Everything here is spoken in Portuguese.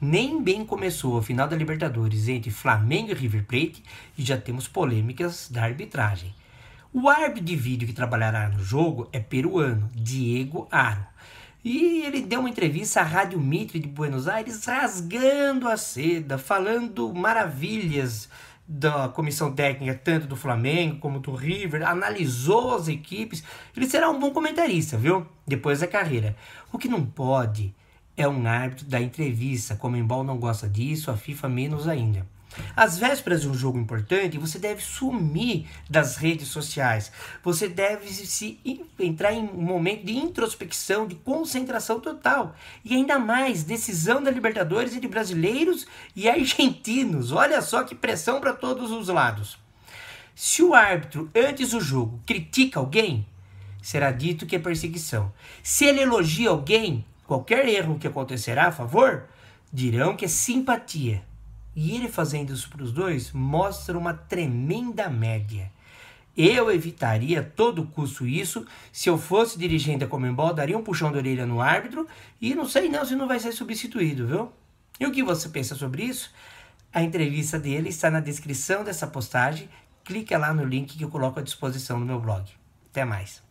nem bem começou a final da Libertadores entre Flamengo e River Plate e já temos polêmicas da arbitragem. O árbitro de vídeo que trabalhará no jogo é peruano, Diego Aro. E ele deu uma entrevista à Rádio Mitre de Buenos Aires rasgando a seda, falando maravilhas da comissão técnica, tanto do Flamengo como do River, analisou as equipes. Ele será um bom comentarista, viu? Depois da carreira. O que não pode é um árbitro da entrevista. como Comembol não gosta disso, a FIFA menos ainda. Às vésperas de um jogo importante, você deve sumir das redes sociais. Você deve se entrar em um momento de introspecção, de concentração total. E ainda mais, decisão da Libertadores e de brasileiros e argentinos. Olha só que pressão para todos os lados. Se o árbitro, antes do jogo, critica alguém, será dito que é perseguição. Se ele elogia alguém, qualquer erro que acontecerá a favor, dirão que é simpatia. E ele fazendo isso para os dois mostra uma tremenda média. Eu evitaria a todo custo isso. Se eu fosse dirigente da Comembol, daria um puxão de orelha no árbitro e não sei não se não vai ser substituído, viu? E o que você pensa sobre isso? A entrevista dele está na descrição dessa postagem. Clica lá no link que eu coloco à disposição no meu blog. Até mais.